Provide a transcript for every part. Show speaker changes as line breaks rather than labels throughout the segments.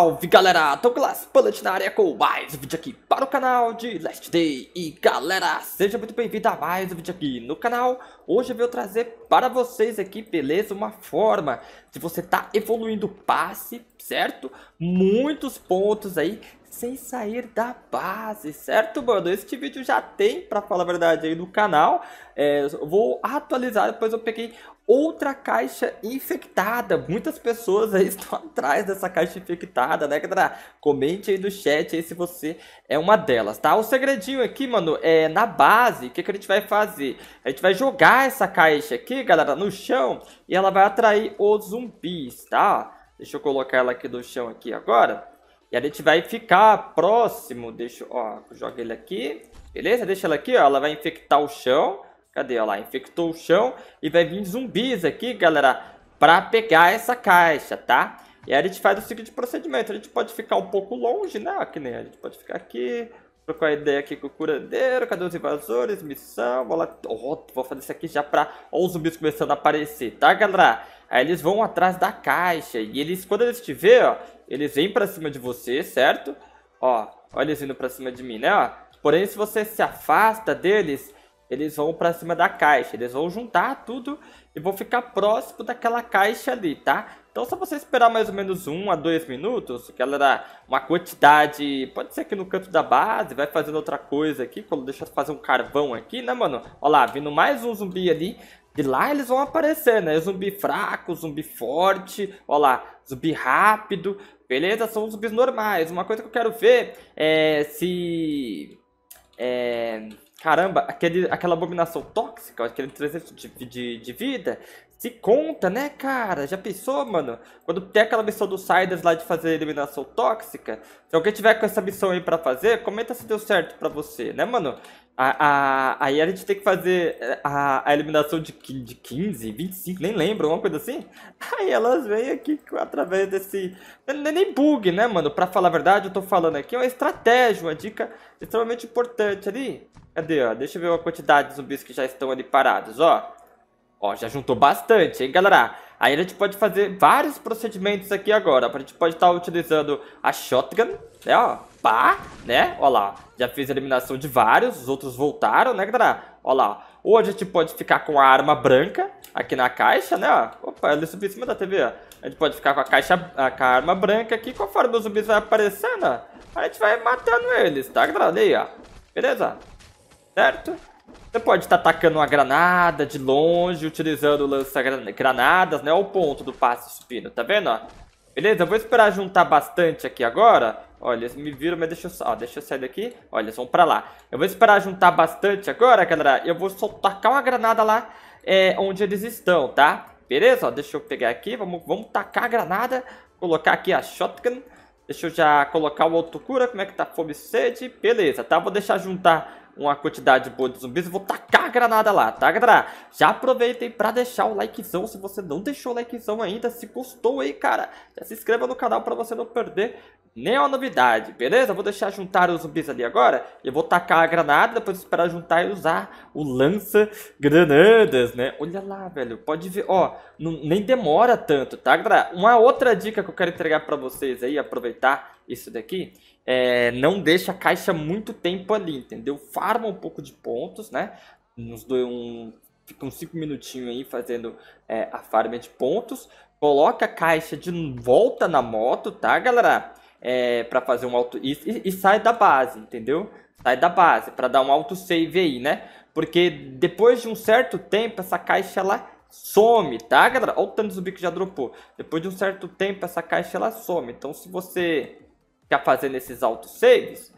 Salve galera, Douglas Bullet na área com mais um vídeo aqui para o canal de Last Day E galera, seja muito bem-vindo a mais um vídeo aqui no canal Hoje eu vou trazer para vocês aqui, beleza, uma forma de você tá evoluindo o passe, certo? Muitos pontos aí sem sair da base, certo, mano? Este vídeo já tem, pra falar a verdade, aí no canal. É, vou atualizar, depois eu peguei outra caixa infectada. Muitas pessoas aí estão atrás dessa caixa infectada, né, galera? Comente aí no chat aí se você é uma delas, tá? O segredinho aqui, mano, é na base, o que, que a gente vai fazer? A gente vai jogar essa caixa aqui, galera, no chão e ela vai atrair os zumbis, tá? Deixa eu colocar ela aqui no chão aqui agora. E a gente vai ficar próximo, deixa, ó, joga ele aqui, beleza? Deixa ela aqui, ó, ela vai infectar o chão Cadê? Olha lá, infectou o chão e vai vir zumbis aqui, galera, para pegar essa caixa, tá? E aí a gente faz o seguinte procedimento, a gente pode ficar um pouco longe, né? Que nem né? a gente pode ficar aqui, trocar a ideia aqui com o curandeiro, cadê os invasores, missão, vou lá... Oh, vou fazer isso aqui já para... Ó os zumbis começando a aparecer, tá, galera? Aí eles vão atrás da caixa e eles, quando eles te ver, ó, eles vêm para cima de você, certo? Ó, olha eles indo para cima de mim, né, ó? Porém, se você se afasta deles, eles vão para cima da caixa, eles vão juntar tudo e vão ficar próximo daquela caixa ali, tá? Então só você esperar mais ou menos um a dois minutos, era uma quantidade, pode ser aqui no canto da base, vai fazendo outra coisa aqui, quando deixa eu fazer um carvão aqui, né mano? Olha lá, vindo mais um zumbi ali, de lá eles vão aparecer, né? Zumbi fraco, zumbi forte, olha lá, zumbi rápido, beleza? São zumbis normais, uma coisa que eu quero ver é se... É Caramba, aquele, aquela abominação. Tó, tóxica, aquele transito de, de, de vida. Se conta, né, cara? Já pensou, mano? Quando tem aquela missão dos Siders lá de fazer eliminação tóxica, se alguém tiver com essa missão aí pra fazer, comenta se deu certo pra você, né, mano? A, a, aí a gente tem que fazer a, a eliminação de, de 15, 25, nem lembro, alguma coisa assim. Aí elas vêm aqui através desse. É nem bug, né, mano? Pra falar a verdade, eu tô falando aqui, é uma estratégia, uma dica extremamente importante ali. Cadê, ó? Deixa eu ver a quantidade de zumbis que já estão estão ali paradas, ó. Ó, já juntou bastante, hein, galera? Aí a gente pode fazer vários procedimentos aqui agora. A gente pode estar utilizando a shotgun, né, ó. Pá, né? Ó lá, já fiz a eliminação de vários, os outros voltaram, né, galera? Ó lá, ou a gente pode ficar com a arma branca aqui na caixa, né, ó. Opa, ele subiu em cima da TV, ó. A gente pode ficar com a caixa, com a arma branca aqui, conforme os zumbis vai aparecendo, ó. A gente vai matando eles, tá, galera? Olha aí, ó. Beleza? Certo? Você pode estar atacando uma granada de longe, utilizando lança-granadas, né? Olha o ponto do passe supino, tá vendo? Ó? Beleza, eu vou esperar juntar bastante aqui agora. Olha, eles me viram, mas deixa eu, ó, deixa eu sair daqui. Olha, eles vão pra lá. Eu vou esperar juntar bastante agora, galera. Eu vou só tacar uma granada lá é, onde eles estão, tá? Beleza? Ó, deixa eu pegar aqui. Vamos, vamos tacar a granada. Colocar aqui a shotgun. Deixa eu já colocar o autocura. Como é que tá fome e sede? Beleza, tá? Vou deixar juntar uma quantidade boa de zumbis e vou tacar a granada lá, tá, galera? Já aproveitem pra deixar o likezão se você não deixou o likezão ainda, se gostou aí, cara, já se inscreva no canal pra você não perder nenhuma novidade, beleza? Vou deixar juntar os zumbis ali agora eu vou tacar a granada, depois esperar juntar e usar o lança-granadas, né? Olha lá, velho, pode ver, ó, não, nem demora tanto, tá, galera? Uma outra dica que eu quero entregar pra vocês aí, aproveitar isso daqui, é, não deixa a caixa muito tempo ali, entendeu? Farma um pouco de pontos, né? Nos dois, um, fica uns 5 minutinhos aí fazendo é, a farm de pontos. Coloca a caixa de volta na moto, tá, galera? É, para fazer um auto... E, e, e sai da base, entendeu? Sai da base, para dar um autosave aí, né? Porque depois de um certo tempo, essa caixa, ela some, tá, galera? Olha o tanto de zumbi que já dropou. Depois de um certo tempo, essa caixa ela some. Então, se você tá fazendo esses autosaves.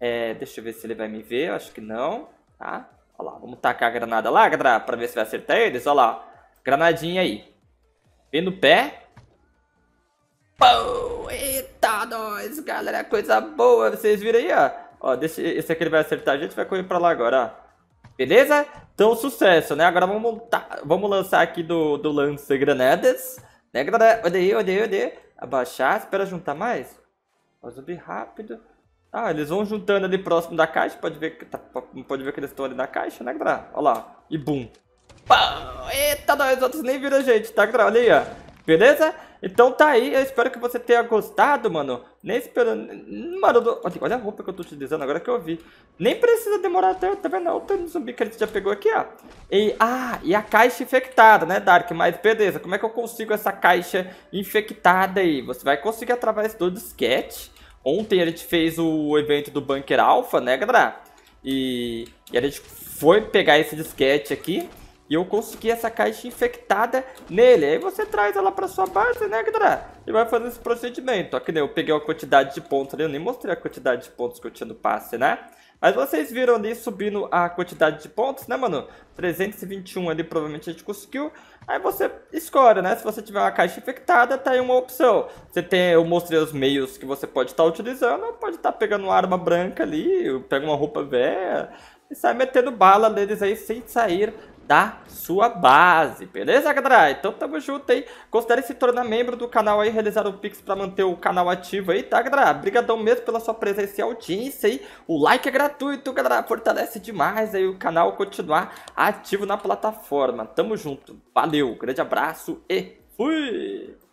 É, deixa eu ver se ele vai me ver, acho que não. Tá? Olha lá, vamos tacar a granada lá, galera, pra ver se vai acertar eles. Olha lá, granadinha aí. Vem no pé. Pô, eita, nós, galera, coisa boa. Vocês viram aí, ó. Ó, deixa, esse aqui ele vai acertar a gente, vai correr pra lá agora, ó. Beleza? Então, sucesso, né? Agora vamos, montar, vamos lançar aqui do, do lance granadas. Né, galera? Olha aí, olha aí, olha aí. Abaixar, espera juntar mais. Vai subir rápido. Ah, eles vão juntando ali próximo da caixa. Pode ver que, tá, pode ver que eles estão ali na caixa, né, galera? Olha lá. E bum. Eita, nós outros nem viram, gente, tá, galera? Olha aí, ó. Beleza? Então tá aí, eu espero que você tenha gostado, mano. Nem esperando... Mano, olha a roupa que eu tô utilizando agora que eu vi. Nem precisa demorar tanto, tá vendo? Olha o zumbi que ele já pegou aqui, ó. E, ah, e a caixa infectada, né, Dark? Mas beleza, como é que eu consigo essa caixa infectada aí? Você vai conseguir através do disquete Ontem a gente fez o evento do Bunker Alpha, né, galera? E, e a gente foi pegar esse disquete aqui e eu consegui essa caixa infectada nele. Aí você traz ela pra sua base, né, galera? E vai fazer esse procedimento. Aqui, né, eu peguei a quantidade de pontos ali. Eu nem mostrei a quantidade de pontos que eu tinha no passe, né? Mas vocês viram ali subindo a quantidade de pontos, né, mano? 321 ali, provavelmente a gente conseguiu. Aí você escolhe, né? Se você tiver uma caixa infectada, tá aí uma opção. Você tem, eu mostrei os meios que você pode estar tá utilizando. Pode estar tá pegando uma arma branca ali, pega uma roupa velha e sai metendo bala neles aí sem sair da sua base, beleza, galera? Então tamo junto aí, considere se tornar membro do canal aí, realizar o Pix pra manter o canal ativo aí, tá, galera? Obrigadão mesmo pela sua presença e audiência aí, o like é gratuito, galera, fortalece demais aí o canal continuar ativo na plataforma, tamo junto, valeu, grande abraço e fui!